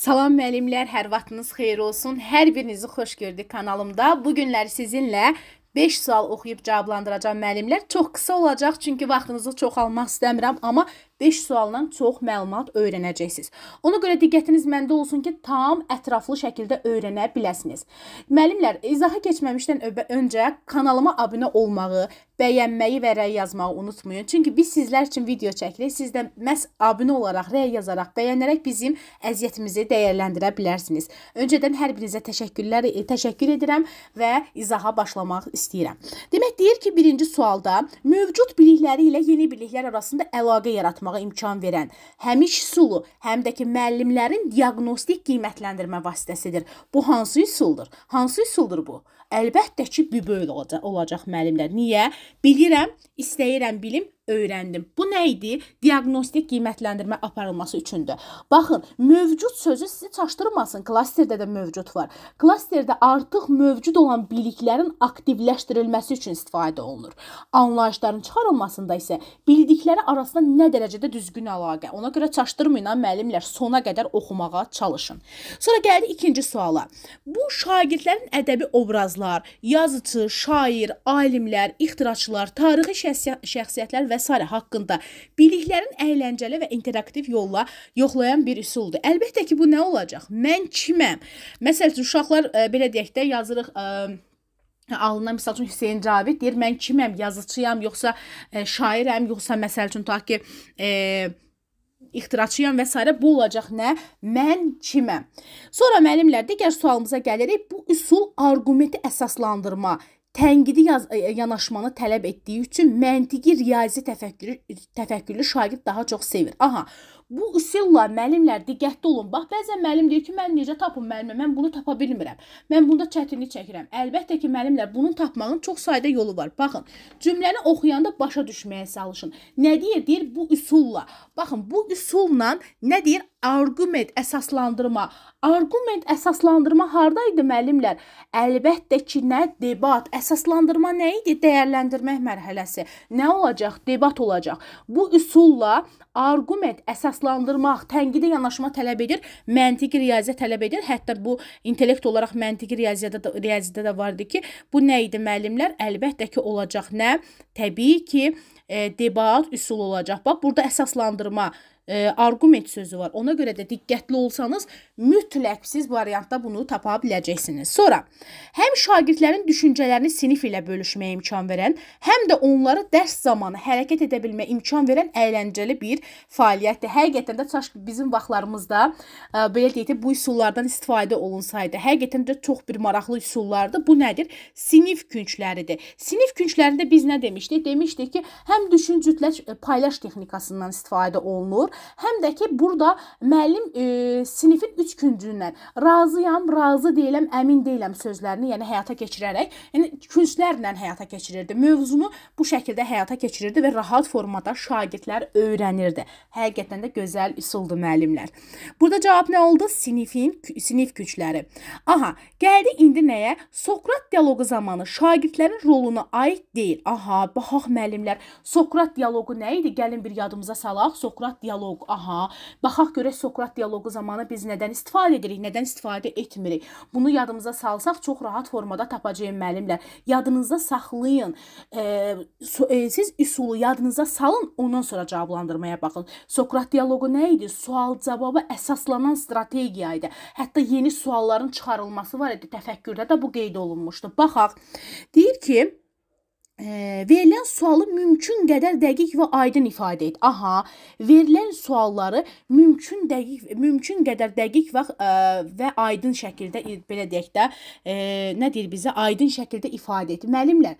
Salam müəllimlər, hər vaxtınız xeyir olsun. Hər birinizi xoş gördük kanalımda. Bu günləri sizinlə 5 sual oxuyub cavablandıracağam müəllimlər. Çox qısa olacaq, çünki vaxtınızı çox almaq istəmirəm, amma 5 sualdan çox məlumat öyrənəcəksiniz. Ona görə diqqətiniz məndə olsun ki, tam ətraflı şəkildə öyrənə biləsiniz. Müəllimlər, izaha keçməmişdən öncə kanalıma abunə olmağı, bəyənməyi və rəy yazmağı unutmayın. Çünki biz sizlər üçün video çəkirik. Siz də məhz abunə olaraq, rəy yazaraq, bəyənərək bizim əziyyətimizi dəyərləndirə bilərsiniz. Öncədən hər birinizə təşəkkürlər, e, təşəkkür edirəm və izaha başlamaq istəyirəm. Demək deyir ki, birinci sualda mövcud bilikləri ilə yeni biliklər arasında əlaqə yaratmaq aparmağa imkan verən həmin üsulu həm də ki müəllimlərin diaqnostik qiymətləndirmə vasitəsidir. Bu hansı üsuldur? Hansı üsuldur bu? Əlbəttə ki, büböl olacaq, olacaq müəllimlər. Niyə? Bilirəm, istəyirəm bilim, öyrəndim. Bu nə idi? Diaqnostik qiymətləndirmə aparılması üçündür. Baxın, mövcud sözü sizi çaşdırmasın. Klasterdə də mövcud var. Klasterdə artıq mövcud olan biliklərin aktivləşdirilməsi üçün istifadə olunur. Anlayışların çıxarılmasında isə bildikləri arasında nə dərəcədə düzgün əlaqə. Ona görə çaşdırmayın ha müəllimlər, sona qədər oxumağa çalışın. Sonra gəldi ikinci suala. Bu şagirdlərin ədəbi obrazlar, yazıçı, şair, alimlər, ixtiraçılar, tarixi şəxsiyyətlər və s. haqqında biliklərin əyləncəli və interaktiv yolla yoxlayan bir üsuldur. Əlbəttə ki, bu nə olacaq? Mən kiməm? Məsəl üçün uşaqlar ə, e, belə deyək də yazırıq ə, e, alına məsəl üçün Hüseyn Cavid deyir mən kiməm? Yazıçıyam yoxsa ə, e, şairəm yoxsa məsəl üçün tutaq ki, ə, ixtiraçıyam və s. bu olacaq nə? Mən kiməm? Sonra müəllimlər digər sualımıza gəlirik. Bu üsul arqumenti əsaslandırma tənqidi yaz, e, e, yanaşmanı tələb etdiyi üçün məntiqi riyazi təfəkkürü təfəkkürlü şagird daha çox sevir. Aha, Bu üsulla müəllimlər diqqətli olun. Bax, bəzən müəllim deyir ki, mən necə tapım müəllimə? Mən bunu tapa bilmirəm. Mən bunda çətinlik çəkirəm. Əlbəttə ki, müəllimlər bunu tapmağın çox sayda yolu var. Baxın, cümləni oxuyanda başa düşməyə çalışın. Nə deyir? Deyir bu üsulla. Baxın, bu üsulla nə deyir? Arqument əsaslandırma. Arqument əsaslandırma harda idi müəllimlər? Əlbəttə ki, nə debat, əsaslandırma nə idi? Dəyərləndirmək mərhələsi. Nə olacaq? Debat olacaq. Bu üsulla arqument əsas əsaslandırmaq, tənqidi yanaşma tələb edir, məntiqi riyaziyyat tələb edir. Hətta bu intellekt olaraq məntiqi riyaziyyatda da, riyaziyyatda da vardı ki, bu nə idi müəllimlər? Əlbəttə ki, olacaq nə? Təbii ki, e, debat üsulu olacaq. Bax, burada əsaslandırma e, argument sözü var. Ona görə də diqqətli olsanız mütləq siz variantda bunu tapa biləcəksiniz. Sonra həm şagirdlərin düşüncələrini sinif ilə bölüşməyə imkan verən, həm də onları dərs zamanı hərəkət edə bilmə imkan verən əyləncəli bir fəaliyyətdir. Həqiqətən də çaş bizim vaxtlarımızda e, belə deyək bu üsullardan istifadə olunsaydı. Həqiqətən də çox bir maraqlı üsullardır. Bu nədir? Sinif küncləridir. Sinif künclərində biz nə demişdik? Demişdik ki, həm düşüncütləş e, paylaş texnikasından istifadə olunur, Həm də ki, burada müəllim e, sinifin 3 küncündən razıyam, razı deyiləm, əmin deyiləm sözlərini, yəni həyata keçirərək, yəni künclərlə həyata keçirirdi. Mövzunu bu şəkildə həyata keçirirdi və rahat formada şagirdlər öyrənirdi. Həqiqətən də gözəl üsuldu müəllimlər. Burada cavab nə oldu? Sinifin sinif gücləri. Aha, gəldik indi nəyə? Sokrat dialoqu zamanı şagirdlərin roluna aid deyil. Aha, baxaq müəllimlər, Sokrat dialoqu nə idi? Gəlin bir yadımıza salaq. Sokrat dialoqu dialoq, aha. Baxaq görək Sokrat dialoqu zamanı biz nədən istifadə edirik, nədən istifadə etmirik. Bunu yadımıza salsaq çox rahat formada tapacağıq müəllimlər. Yadınızda saxlayın. E, e, siz üsulu yadınıza salın, ondan sonra cavablandırmaya baxın. Sokrat dialoqu nə idi? Sual-cavaba əsaslanan strategiya idi. Hətta yeni sualların çıxarılması var idi. Təfəkkürdə də bu qeyd olunmuşdu. Baxaq. Deyir ki, e, verilən sualı mümkün qədər dəqiq və aydın ifadə et. Aha, verilən sualları mümkün dəqiq mümkün qədər dəqiq və e, və aydın şəkildə belə deyək də, e, nə deyir bizə aydın şəkildə ifadə et. Müəllimlər,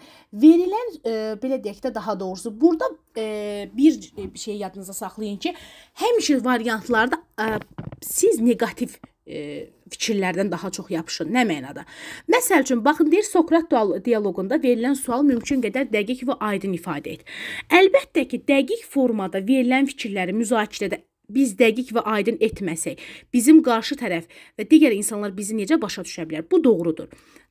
verilən e, belə deyək də daha doğrusu burada e, bir şey yadınıza saxlayın ki, həmişə variantlarda e, siz neqativ E, fikirlərdən daha çox yapışın. Nə mənada? Məsəl üçün baxın deyir Sokrat dialoqunda verilən sual mümkün qədər dəqiq və aydın ifadə et. Əlbəttə ki, dəqiq formada verilən fikirləri müzakirədə biz dəqiq və aydın etməsək, bizim qarşı tərəf və digər insanlar bizi necə başa düşə bilər? Bu doğrudur.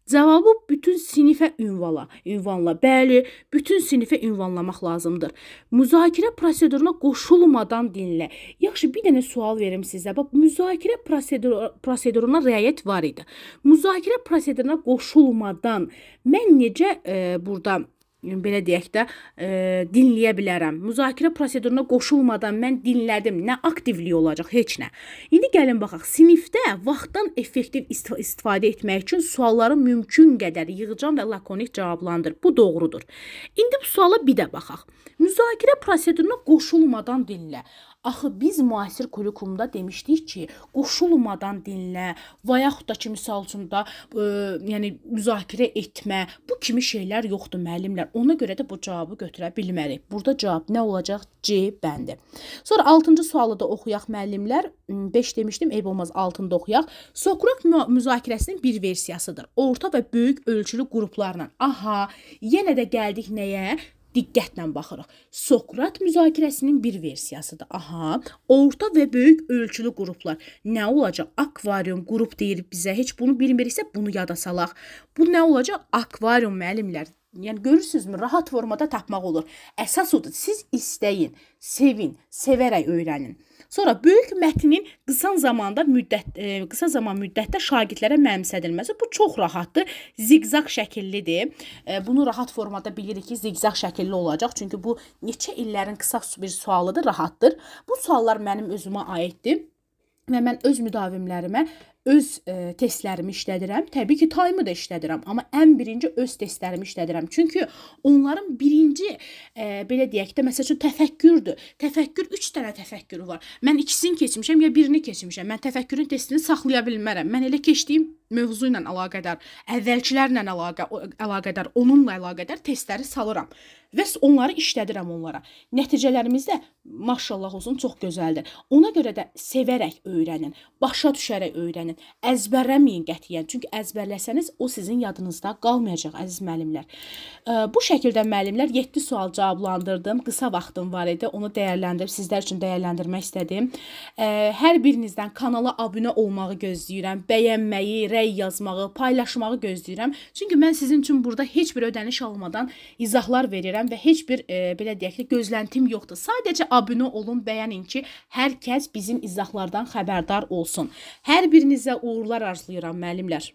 Cavabı bütün sinifə ünvala, ünvanla, bəli, bütün sinifə ünvanlamaq lazımdır. Müzakirə proseduruna qoşulmadan dinlə. Yaxşı, bir dənə sual verim sizə. Bax, müzakirə prosedur proseduruna riayət var idi. Müzakirə proseduruna qoşulmadan mən necə e, burada belə deyək də, e, dinləyə bilərəm. Müzakirə proseduruna qoşulmadan mən dinlədim. Nə aktivlik olacaq, heç nə. İndi gəlin baxaq. Sinifdə vaxtdan effektiv istifadə etmək üçün sualları mümkün qədər yığcam və lakonik cavablandır. Bu doğrudur. İndi bu suala bir də baxaq. Müzakirə proseduruna qoşulmadan dinlə. Axı biz müasir kurikulumda demişdik ki, qoşulmadan dinlə və yaxud da ki, məsəl üçün də, e, yəni müzakirə etmə, bu kimi şeylər yoxdur müəllimlər. Ona görə də bu cavabı götürə bilmərik. Burada cavab nə olacaq? C bəndi. Sonra 6-cı sualı da oxuyaq müəllimlər. 5 hmm, demişdim, eyb olmaz 6-nı da oxuyaq. Sokrat müzakirəsinin bir versiyasıdır. Orta və böyük ölçülü qruplarla. Aha, yenə də gəldik nəyə? diqqətlə baxırıq. Sokrat müzakirəsinin bir versiyasıdır. Aha, orta və böyük ölçülü qruplar. Nə olacaq? Akvarium qrup deyir bizə. Heç bunu bilmiriksə bunu yada salaq. Bu nə olacaq? Akvarium müəllimlər. Yəni görürsünüzmü, rahat formada tapmaq olur. Əsas odur. Siz istəyin, sevin, sevərək öyrənin. Sonra böyük mətnin qısa zamanda müddət e, qısa zaman müddətdə şagirdlərə mənimsədilməsi bu çox rahatdır. Ziqzaq şəkillidir. E, bunu rahat formada bilirik ki, ziqzaq şəkilli olacaq. Çünki bu neçə illərin qısa bir sualıdır, rahatdır. Bu suallar mənim özümə aiddir və mən öz müdavimlərimə öz e, testlərimi işlədirəm. Təbii ki, time-ı da işlədirəm, amma ən birinci öz testlərimi işlədirəm. Çünki onların birinci e, belə deyək də, məsəl üçün təfəkkürdür. Təfəkkür 3 dənə təfəkkürü var. Mən ikisini keçmişəm ya birini keçmişəm. Mən təfəkkürün testini saxlaya bilmərəm. Mən elə keçdiyim mövzu ilə əlaqədar, əvvəlkilərlə əlaqə əlaqədar, onunla əlaqədar testləri salıram və onları işlədirəm onlara. Nəticələrimiz də maşallah olsun çox gözəldir. Ona görə də sevərək öyrənin, başa düşərək öyrənin. Əzbərləməyin qətiyyən, çünki əzbərləsəniz o sizin yadınızda qalmayacaq əziz müəllimlər. Bu şəkildə müəllimlər 7 sual cavablandırdım. Qısa vaxtım var idi, onu dəyərləndirib sizlər üçün dəyərləndirmək istədim. Hər birinizdən kanala abunə olmağı gözləyirəm, bəyənməyi, rəy yazmağı, paylaşmağı gözləyirəm. Çünki mən sizin üçün burada heç bir ödəniş almadan izahlar verirəm və heç bir e, belə deyək ki, gözləntim yoxdur. Sadəcə abunə olun, bəyənin ki, hər kəs bizim izahlardan xəbərdar olsun. Hər birinizə uğurlar arzulayıram müəllimlər.